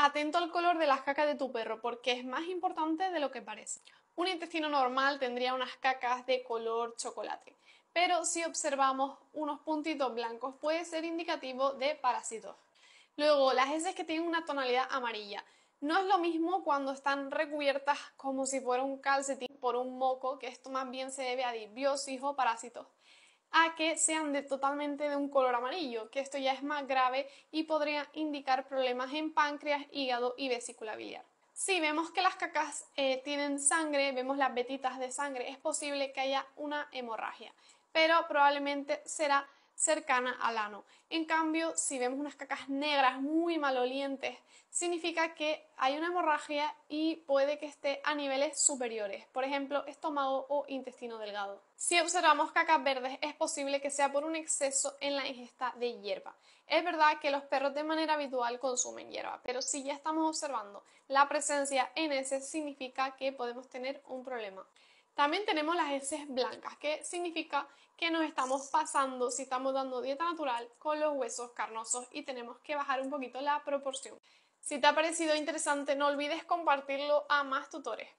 Atento al color de las cacas de tu perro porque es más importante de lo que parece. Un intestino normal tendría unas cacas de color chocolate, pero si observamos unos puntitos blancos puede ser indicativo de parásitos. Luego, las heces que tienen una tonalidad amarilla. No es lo mismo cuando están recubiertas como si fuera un calcetín por un moco, que esto más bien se debe a dibiosis o parásitos a que sean totalmente de un color amarillo, que esto ya es más grave y podría indicar problemas en páncreas, hígado y vesícula biliar. Si vemos que las cacas eh, tienen sangre, vemos las vetitas de sangre, es posible que haya una hemorragia, pero probablemente será cercana al ano. En cambio, si vemos unas cacas negras muy malolientes, significa que hay una hemorragia y puede que esté a niveles superiores, por ejemplo, estómago o intestino delgado. Si observamos cacas verdes, es posible que sea por un exceso en la ingesta de hierba. Es verdad que los perros de manera habitual consumen hierba, pero si ya estamos observando la presencia en ese, significa que podemos tener un problema. También tenemos las heces blancas, que significa que nos estamos pasando, si estamos dando dieta natural, con los huesos carnosos y tenemos que bajar un poquito la proporción. Si te ha parecido interesante, no olvides compartirlo a más tutores.